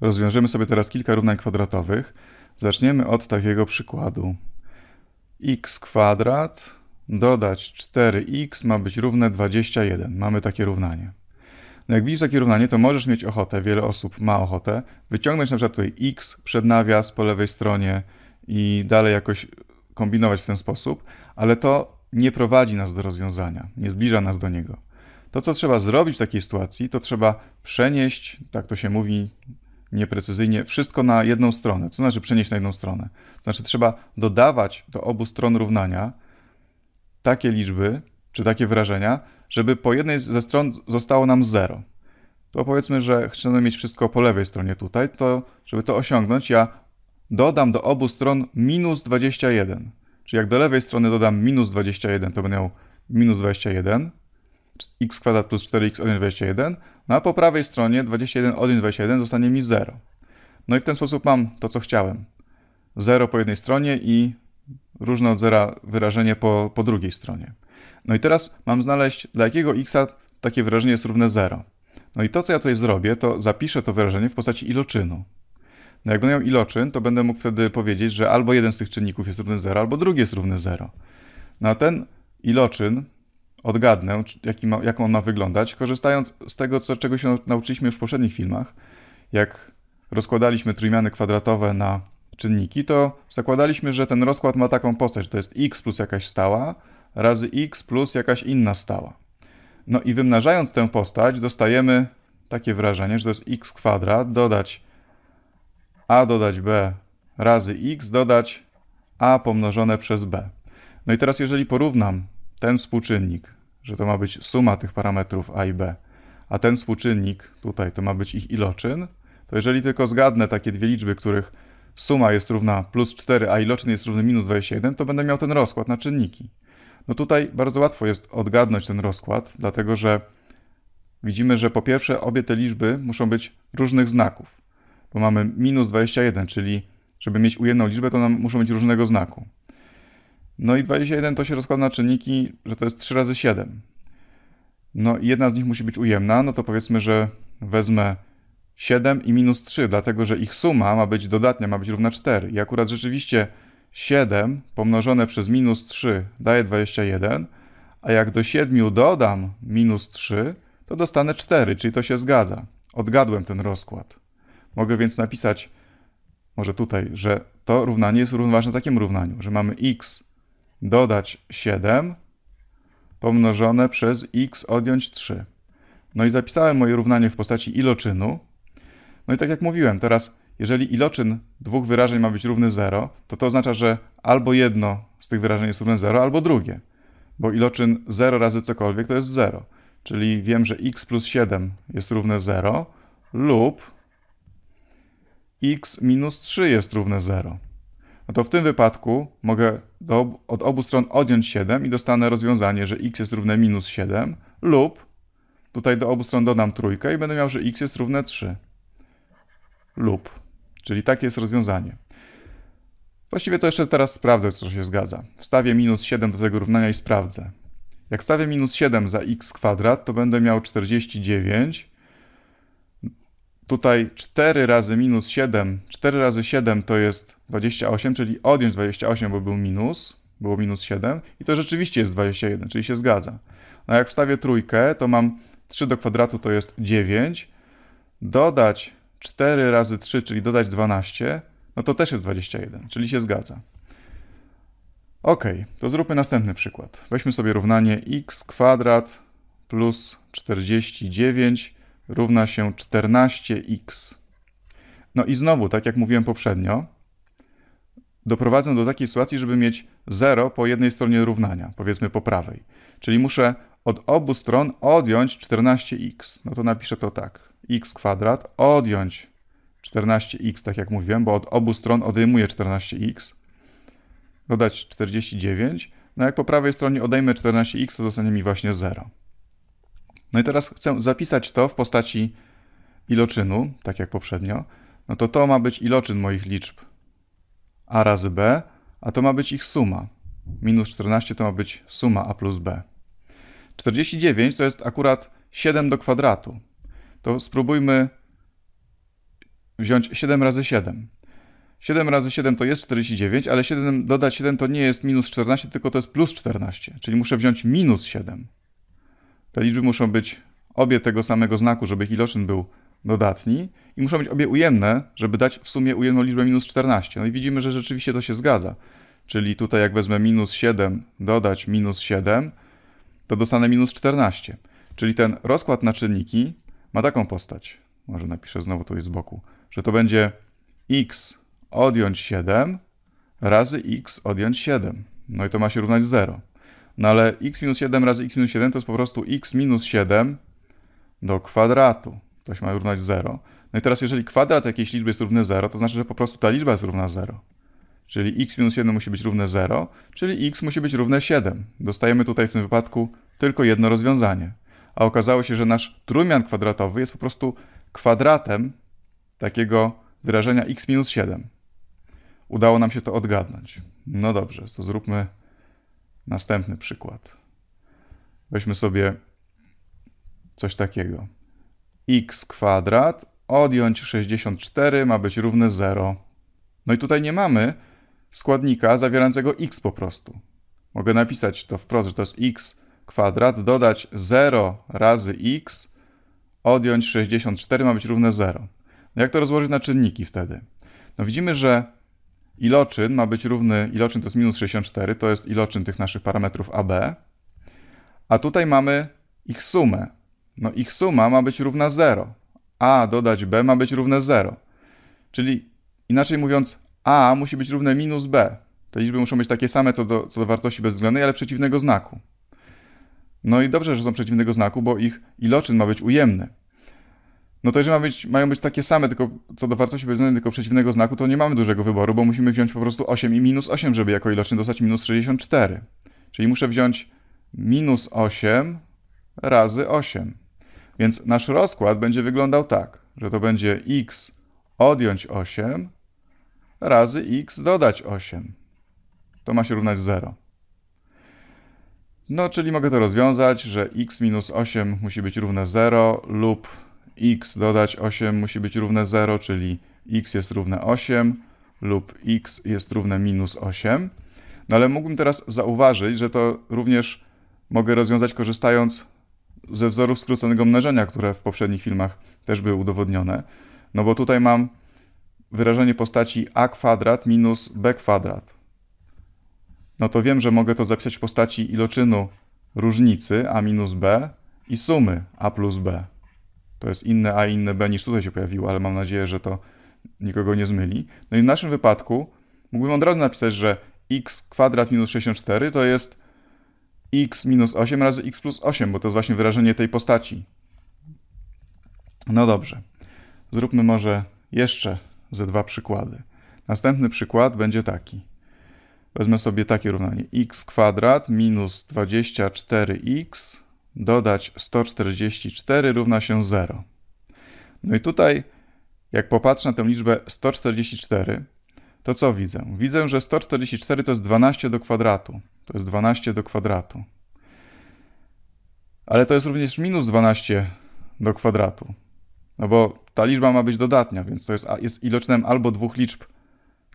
Rozwiążemy sobie teraz kilka równań kwadratowych. Zaczniemy od takiego przykładu. x kwadrat dodać 4x ma być równe 21. Mamy takie równanie. No jak widzisz takie równanie, to możesz mieć ochotę, wiele osób ma ochotę, wyciągnąć na przykład tutaj x przed nawias po lewej stronie i dalej jakoś kombinować w ten sposób, ale to nie prowadzi nas do rozwiązania, nie zbliża nas do niego. To, co trzeba zrobić w takiej sytuacji, to trzeba przenieść, tak to się mówi nieprecyzyjnie, wszystko na jedną stronę. Co znaczy przenieść na jedną stronę? To znaczy trzeba dodawać do obu stron równania takie liczby czy takie wyrażenia, żeby po jednej ze stron zostało nam 0. To powiedzmy, że chcemy mieć wszystko po lewej stronie tutaj, to żeby to osiągnąć, ja dodam do obu stron minus 21. Czyli jak do lewej strony dodam minus 21, to będę miał minus 21, x kwadrat plus 4x od 21, no a po prawej stronie 21 od 21 zostanie mi 0. No i w ten sposób mam to, co chciałem. 0 po jednej stronie i różne od zera wyrażenie po, po drugiej stronie. No i teraz mam znaleźć, dla jakiego x takie wyrażenie jest równe 0. No i to, co ja tutaj zrobię, to zapiszę to wyrażenie w postaci iloczynu. No jak będę miał iloczyn, to będę mógł wtedy powiedzieć, że albo jeden z tych czynników jest równy 0, albo drugi jest równy 0. No a ten iloczyn odgadnę, jaki ma, jak on ma wyglądać, korzystając z tego, co, czego się nauczyliśmy już w poprzednich filmach. Jak rozkładaliśmy trójmiany kwadratowe na czynniki, to zakładaliśmy, że ten rozkład ma taką postać, że to jest x plus jakaś stała razy x plus jakaś inna stała. No i wymnażając tę postać dostajemy takie wrażenie, że to jest x kwadrat dodać a dodać b razy x dodać a pomnożone przez b. No i teraz jeżeli porównam ten współczynnik, że to ma być suma tych parametrów A i B, a ten współczynnik tutaj to ma być ich iloczyn, to jeżeli tylko zgadnę takie dwie liczby, których suma jest równa plus 4, a iloczyn jest równy minus 21, to będę miał ten rozkład na czynniki. No tutaj bardzo łatwo jest odgadnąć ten rozkład, dlatego że widzimy, że po pierwsze obie te liczby muszą być różnych znaków, bo mamy minus 21, czyli żeby mieć ujemną liczbę, to nam muszą być różnego znaku. No i 21 to się rozkłada na czynniki, że to jest 3 razy 7. No i jedna z nich musi być ujemna, no to powiedzmy, że wezmę 7 i minus 3, dlatego że ich suma ma być dodatnia, ma być równa 4. I akurat rzeczywiście 7 pomnożone przez minus 3 daje 21, a jak do 7 dodam minus 3, to dostanę 4, czyli to się zgadza. Odgadłem ten rozkład. Mogę więc napisać, może tutaj, że to równanie jest równoważne takim równaniu, że mamy x dodać 7 pomnożone przez x odjąć 3. No i zapisałem moje równanie w postaci iloczynu. No i tak jak mówiłem, teraz jeżeli iloczyn dwóch wyrażeń ma być równy 0, to to oznacza, że albo jedno z tych wyrażeń jest równe 0, albo drugie. Bo iloczyn 0 razy cokolwiek to jest 0. Czyli wiem, że x plus 7 jest równe 0 lub x minus 3 jest równe 0 no to w tym wypadku mogę do, od obu stron odjąć 7 i dostanę rozwiązanie, że x jest równe minus 7 lub tutaj do obu stron dodam trójkę i będę miał, że x jest równe 3 lub. Czyli takie jest rozwiązanie. Właściwie to jeszcze teraz sprawdzę, co się zgadza. Wstawię minus 7 do tego równania i sprawdzę. Jak wstawię minus 7 za x kwadrat, to będę miał 49 Tutaj 4 razy minus 7, 4 razy 7 to jest 28, czyli odjąć 28, bo był minus, było minus 7 i to rzeczywiście jest 21, czyli się zgadza. No jak wstawię trójkę, to mam 3 do kwadratu to jest 9, dodać 4 razy 3, czyli dodać 12, no to też jest 21, czyli się zgadza. Ok, to zróbmy następny przykład. Weźmy sobie równanie x kwadrat plus 49 równa się 14x. No i znowu, tak jak mówiłem poprzednio, doprowadzę do takiej sytuacji, żeby mieć 0 po jednej stronie równania, powiedzmy po prawej. Czyli muszę od obu stron odjąć 14x. No to napiszę to tak. x kwadrat odjąć 14x, tak jak mówiłem, bo od obu stron odejmuję 14x. Dodać 49. No jak po prawej stronie odejmę 14x, to zostanie mi właśnie 0. No i teraz chcę zapisać to w postaci iloczynu, tak jak poprzednio. No to to ma być iloczyn moich liczb a razy b, a to ma być ich suma. Minus 14 to ma być suma a plus b. 49 to jest akurat 7 do kwadratu. To spróbujmy wziąć 7 razy 7. 7 razy 7 to jest 49, ale 7 dodać 7 to nie jest minus 14, tylko to jest plus 14, czyli muszę wziąć minus 7. Te liczby muszą być obie tego samego znaku, żeby ich iloczyn był dodatni i muszą być obie ujemne, żeby dać w sumie ujemną liczbę minus 14. No i widzimy, że rzeczywiście to się zgadza. Czyli tutaj jak wezmę minus 7, dodać minus 7, to dostanę minus 14. Czyli ten rozkład na czynniki ma taką postać. Może napiszę znowu tutaj z boku, że to będzie x odjąć 7 razy x odjąć 7. No i to ma się równać 0. No ale x minus 7 razy x minus 7 to jest po prostu x minus 7 do kwadratu. To się ma równać 0. No i teraz jeżeli kwadrat jakiejś liczby jest równy 0, to znaczy, że po prostu ta liczba jest równa 0. Czyli x minus 7 musi być równe 0, czyli x musi być równe 7. Dostajemy tutaj w tym wypadku tylko jedno rozwiązanie. A okazało się, że nasz trójmian kwadratowy jest po prostu kwadratem takiego wyrażenia x minus 7. Udało nam się to odgadnąć. No dobrze, to zróbmy Następny przykład. Weźmy sobie coś takiego. x kwadrat odjąć 64 ma być równe 0. No i tutaj nie mamy składnika zawierającego x po prostu. Mogę napisać to wprost, że to jest x kwadrat, dodać 0 razy x, odjąć 64 ma być równe 0. No jak to rozłożyć na czynniki wtedy? No widzimy, że Iloczyn ma być równy, iloczyn to jest minus 64, to jest iloczyn tych naszych parametrów AB. A tutaj mamy ich sumę. No ich suma ma być równa 0. A dodać B ma być równe 0. Czyli inaczej mówiąc, A musi być równe minus B. Te liczby muszą być takie same co do, co do wartości bezwzględnej, ale przeciwnego znaku. No i dobrze, że są przeciwnego znaku, bo ich iloczyn ma być ujemny no to jeżeli ma być, mają być takie same, tylko co do wartości bezwzględnej, tylko przeciwnego znaku, to nie mamy dużego wyboru, bo musimy wziąć po prostu 8 i minus 8, żeby jako iloczny dostać minus 64. Czyli muszę wziąć minus 8 razy 8. Więc nasz rozkład będzie wyglądał tak, że to będzie x odjąć 8 razy x dodać 8. To ma się równać 0. No, czyli mogę to rozwiązać, że x minus 8 musi być równe 0 lub x dodać 8 musi być równe 0, czyli x jest równe 8 lub x jest równe minus 8. No ale mógłbym teraz zauważyć, że to również mogę rozwiązać korzystając ze wzorów skróconego mnożenia, które w poprzednich filmach też były udowodnione. No bo tutaj mam wyrażenie postaci a kwadrat minus b kwadrat. No to wiem, że mogę to zapisać w postaci iloczynu różnicy a minus b i sumy a plus b to jest inne A, inne B niż tutaj się pojawiło, ale mam nadzieję, że to nikogo nie zmyli. No i w naszym wypadku mógłbym od razu napisać, że x kwadrat minus 64 to jest x minus 8 razy x plus 8, bo to jest właśnie wyrażenie tej postaci. No dobrze. Zróbmy może jeszcze ze dwa przykłady. Następny przykład będzie taki. Wezmę sobie takie równanie. x kwadrat minus 24x dodać 144 równa się 0. No i tutaj, jak popatrzę na tę liczbę 144, to co widzę? Widzę, że 144 to jest 12 do kwadratu. To jest 12 do kwadratu. Ale to jest również minus 12 do kwadratu. No bo ta liczba ma być dodatnia, więc to jest, jest ilocznem albo dwóch liczb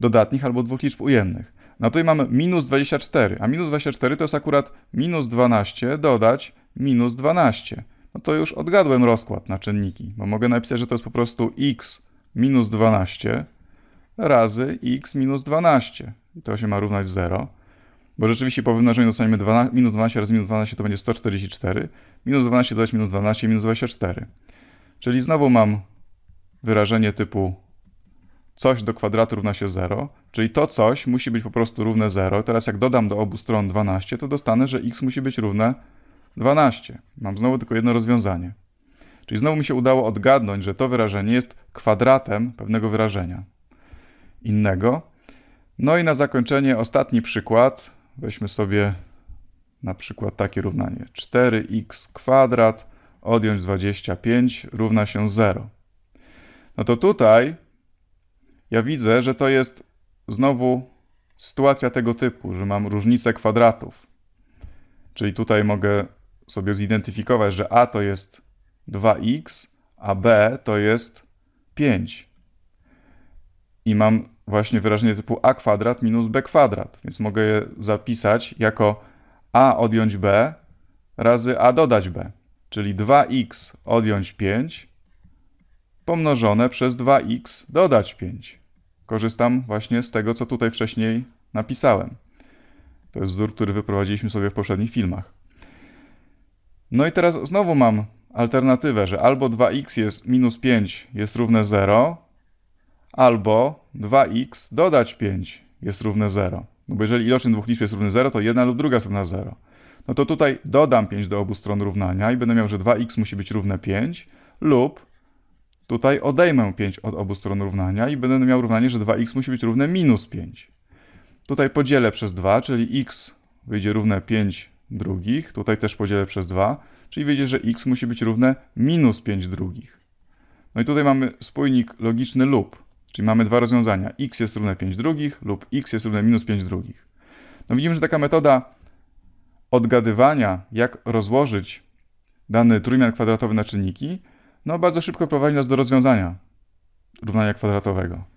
dodatnich, albo dwóch liczb ujemnych. No tutaj mamy minus 24, a minus 24 to jest akurat minus 12 dodać minus 12. No to już odgadłem rozkład na czynniki, bo mogę napisać, że to jest po prostu x minus 12 razy x minus 12. I to się ma równać 0, bo rzeczywiście po wymnożeniu dostaniemy 12, minus 12 razy minus 12 to będzie 144, minus 12 dodać minus 12, minus 24. Czyli znowu mam wyrażenie typu coś do kwadratu równa się 0, czyli to coś musi być po prostu równe 0. Teraz jak dodam do obu stron 12, to dostanę, że x musi być równe 0. 12. Mam znowu tylko jedno rozwiązanie. Czyli znowu mi się udało odgadnąć, że to wyrażenie jest kwadratem pewnego wyrażenia innego. No i na zakończenie ostatni przykład. Weźmy sobie na przykład takie równanie. 4x kwadrat odjąć 25 równa się 0. No to tutaj ja widzę, że to jest znowu sytuacja tego typu, że mam różnicę kwadratów. Czyli tutaj mogę sobie zidentyfikować, że a to jest 2x, a b to jest 5. I mam właśnie wyrażenie typu a kwadrat minus b kwadrat, więc mogę je zapisać jako a odjąć b razy a dodać b, czyli 2x odjąć 5 pomnożone przez 2x dodać 5. Korzystam właśnie z tego, co tutaj wcześniej napisałem. To jest wzór, który wyprowadziliśmy sobie w poprzednich filmach. No i teraz znowu mam alternatywę, że albo 2x jest minus 5 jest równe 0, albo 2x dodać 5 jest równe 0. No bo jeżeli iloczyn dwóch liczb jest równy 0, to jedna lub druga są na 0. No to tutaj dodam 5 do obu stron równania i będę miał, że 2x musi być równe 5 lub tutaj odejmę 5 od obu stron równania i będę miał równanie, że 2x musi być równe minus 5. Tutaj podzielę przez 2, czyli x wyjdzie równe 5 drugich. Tutaj też podzielę przez 2, czyli wyjdzie, że x musi być równe minus 5 drugich. No i tutaj mamy spójnik logiczny lub, czyli mamy dwa rozwiązania. x jest równe 5 drugich lub x jest równe minus 5 drugich. No widzimy, że taka metoda odgadywania, jak rozłożyć dany trójmiar kwadratowy na czynniki, no bardzo szybko prowadzi nas do rozwiązania równania kwadratowego.